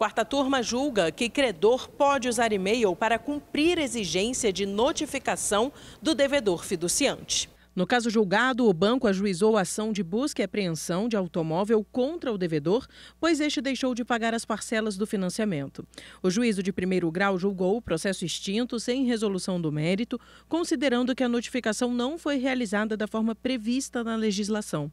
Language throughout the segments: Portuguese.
Quarta turma julga que credor pode usar e-mail para cumprir exigência de notificação do devedor fiduciante. No caso julgado, o banco ajuizou a ação de busca e apreensão de automóvel contra o devedor, pois este deixou de pagar as parcelas do financiamento. O juízo de primeiro grau julgou o processo extinto sem resolução do mérito, considerando que a notificação não foi realizada da forma prevista na legislação.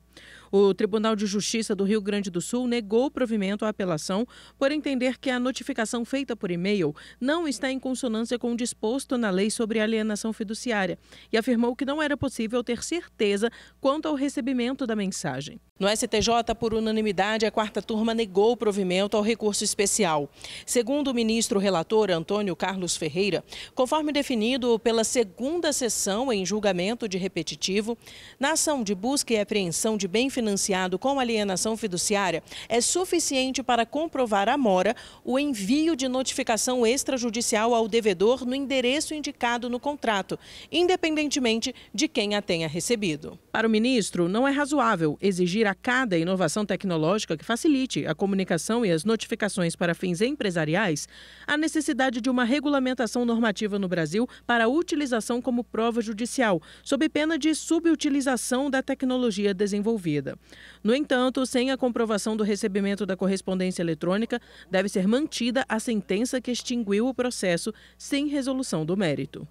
O Tribunal de Justiça do Rio Grande do Sul negou provimento à apelação por entender que a notificação feita por e-mail não está em consonância com o disposto na lei sobre alienação fiduciária e afirmou que não era possível ter certeza quanto ao recebimento da mensagem. No STJ, por unanimidade, a quarta turma negou provimento ao recurso especial. Segundo o ministro relator Antônio Carlos Ferreira, conforme definido pela segunda sessão em julgamento de repetitivo, na ação de busca e apreensão de de bem financiado com alienação fiduciária é suficiente para comprovar a mora o envio de notificação extrajudicial ao devedor no endereço indicado no contrato, independentemente de quem a tenha recebido. Para o ministro, não é razoável exigir a cada inovação tecnológica que facilite a comunicação e as notificações para fins empresariais a necessidade de uma regulamentação normativa no Brasil para a utilização como prova judicial, sob pena de subutilização da tecnologia desenvolvida no entanto, sem a comprovação do recebimento da correspondência eletrônica, deve ser mantida a sentença que extinguiu o processo sem resolução do mérito.